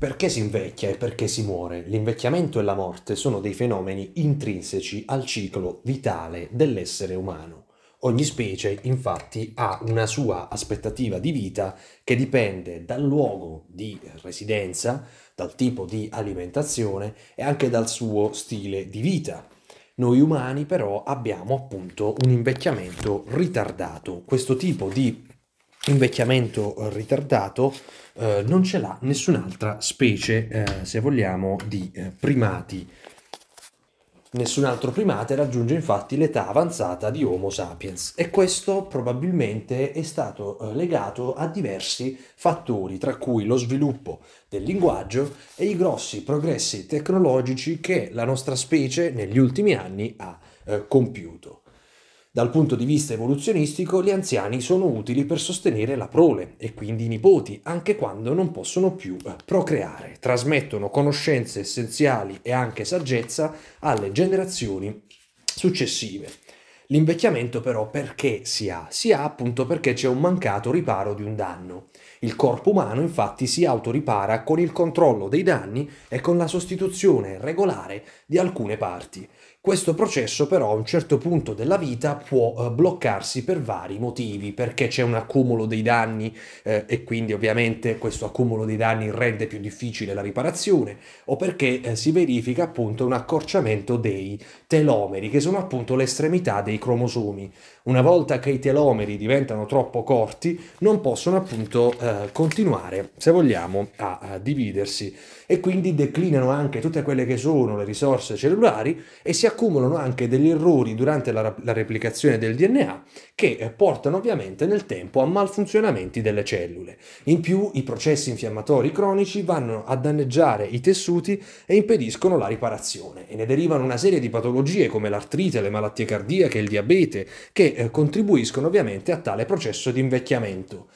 Perché si invecchia e perché si muore? L'invecchiamento e la morte sono dei fenomeni intrinseci al ciclo vitale dell'essere umano. Ogni specie infatti ha una sua aspettativa di vita che dipende dal luogo di residenza, dal tipo di alimentazione e anche dal suo stile di vita. Noi umani però abbiamo appunto un invecchiamento ritardato. Questo tipo di invecchiamento ritardato eh, non ce l'ha nessun'altra specie, eh, se vogliamo, di eh, primati. Nessun altro primate raggiunge infatti l'età avanzata di Homo sapiens e questo probabilmente è stato eh, legato a diversi fattori, tra cui lo sviluppo del linguaggio e i grossi progressi tecnologici che la nostra specie negli ultimi anni ha eh, compiuto. Dal punto di vista evoluzionistico, gli anziani sono utili per sostenere la prole e quindi i nipoti, anche quando non possono più eh, procreare. Trasmettono conoscenze essenziali e anche saggezza alle generazioni successive. L'invecchiamento però perché si ha? Si ha appunto perché c'è un mancato riparo di un danno. Il corpo umano infatti si autoripara con il controllo dei danni e con la sostituzione regolare di alcune parti. Questo processo però a un certo punto della vita può eh, bloccarsi per vari motivi, perché c'è un accumulo dei danni eh, e quindi ovviamente questo accumulo dei danni rende più difficile la riparazione, o perché eh, si verifica appunto un accorciamento dei telomeri, che sono appunto l'estremità dei cromosomi. Una volta che i telomeri diventano troppo corti, non possono appunto eh, eh, continuare, se vogliamo, a, dividersi e quindi declinano anche tutte quelle che sono le risorse cellulari e si accumulano anche degli errori durante la, la replicazione del DNA che eh, portano ovviamente nel tempo a malfunzionamenti delle cellule. In più i processi infiammatori cronici vanno a danneggiare i tessuti e impediscono la riparazione e ne derivano una serie di patologie come l'artrite, le malattie cardiache, il diabete che eh, contribuiscono ovviamente a tale processo di invecchiamento.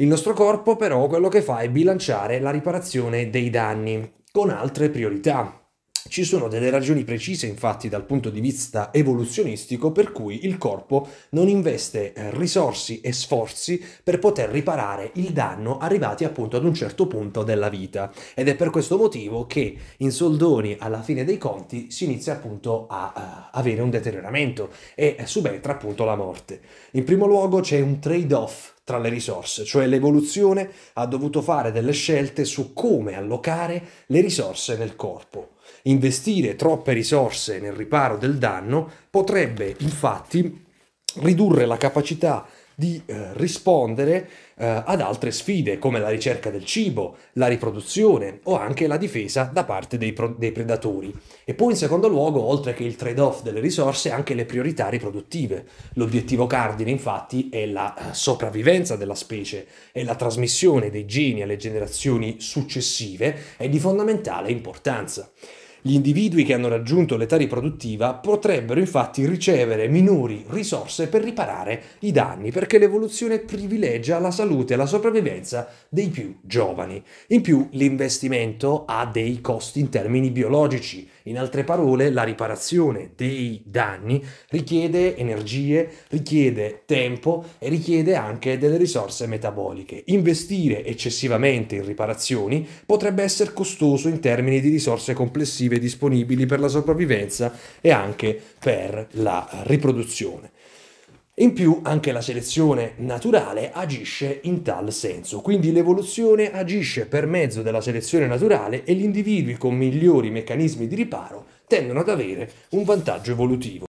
Il nostro corpo però quello che fa è bilanciare la riparazione dei danni con altre priorità. Ci sono delle ragioni precise, infatti, dal punto di vista evoluzionistico, per cui il corpo non investe eh, risorsi e sforzi per poter riparare il danno arrivati appunto ad un certo punto della vita. Ed è per questo motivo che in soldoni, alla fine dei conti, si inizia appunto a, a avere un deterioramento e eh, subentra appunto la morte. In primo luogo c'è un trade-off tra le risorse, cioè l'evoluzione ha dovuto fare delle scelte su come allocare le risorse nel corpo. Investire troppe risorse nel riparo del danno potrebbe infatti ridurre la capacità di eh, rispondere eh, ad altre sfide come la ricerca del cibo, la riproduzione o anche la difesa da parte dei, pro- dei predatori. E poi in secondo luogo, oltre che il trade-off delle risorse, anche le priorità riproduttive. L'obiettivo cardine infatti è la eh, sopravvivenza della specie e la trasmissione dei geni alle generazioni successive è di fondamentale importanza. Gli individui che hanno raggiunto l'età riproduttiva potrebbero infatti ricevere minori risorse per riparare i danni, perché l'evoluzione privilegia la salute e la sopravvivenza dei più giovani. In più l'investimento ha dei costi in termini biologici in altre parole, la riparazione dei danni richiede energie, richiede tempo e richiede anche delle risorse metaboliche. Investire eccessivamente in riparazioni potrebbe essere costoso in termini di risorse complessive disponibili per la sopravvivenza e anche per la riproduzione. In più anche la selezione naturale agisce in tal senso, quindi l'evoluzione agisce per mezzo della selezione naturale e gli individui con migliori meccanismi di riparo tendono ad avere un vantaggio evolutivo.